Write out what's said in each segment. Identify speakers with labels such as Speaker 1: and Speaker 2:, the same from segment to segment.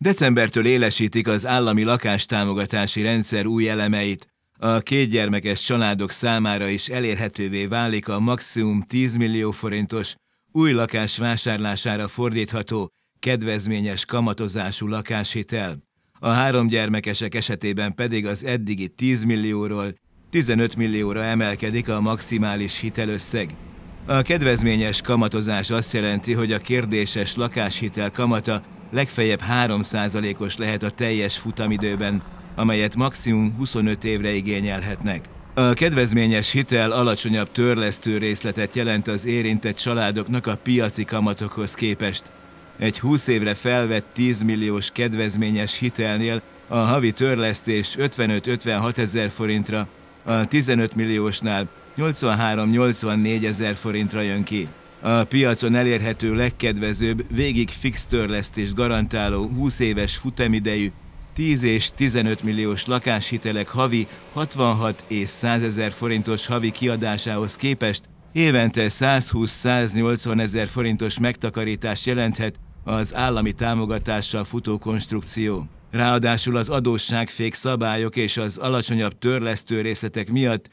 Speaker 1: Decembertől élesítik az állami lakástámogatási rendszer új elemeit. A kétgyermekes családok számára is elérhetővé válik a maximum 10 millió forintos új lakás vásárlására fordítható kedvezményes kamatozású lakáshitel. A háromgyermekesek esetében pedig az eddigi 10 millióról 15 millióra emelkedik a maximális hitelösszeg. A kedvezményes kamatozás azt jelenti, hogy a kérdéses lakáshitel kamata legfeljebb 3%-os lehet a teljes futamidőben, amelyet maximum 25 évre igényelhetnek. A kedvezményes hitel alacsonyabb törlesztő részletet jelent az érintett családoknak a piaci kamatokhoz képest. Egy 20 évre felvett 10 milliós kedvezményes hitelnél a havi törlesztés 55-56 ezer forintra, a 15 milliósnál 83-84 ezer forintra jön ki a piacon elérhető legkedvezőbb, végig fix törlesztést garantáló 20 éves futamidejű 10 és 15 milliós lakáshitelek havi 66 és 100 ezer forintos havi kiadásához képest évente 120-180 ezer forintos megtakarítást jelenthet az állami támogatással futó konstrukció. Ráadásul az adósságfék szabályok és az alacsonyabb törlesztő részletek miatt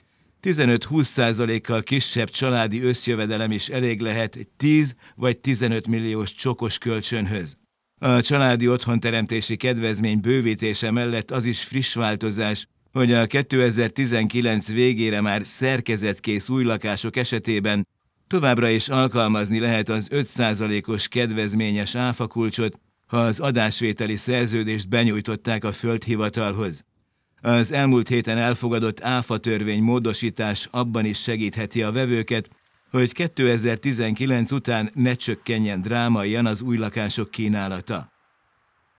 Speaker 1: 15-20%-kal kisebb családi összjövedelem is elég lehet egy 10 vagy 15 milliós csokos kölcsönhöz. A családi otthonteremtési kedvezmény bővítése mellett az is friss változás, hogy a 2019 végére már szerkezetkész új lakások esetében továbbra is alkalmazni lehet az 5%-os kedvezményes áfakulcsot, ha az adásvételi szerződést benyújtották a földhivatalhoz. Az elmúlt héten elfogadott áfa törvény módosítás abban is segítheti a vevőket, hogy 2019 után ne csökkenjen drámaian az új lakások kínálata.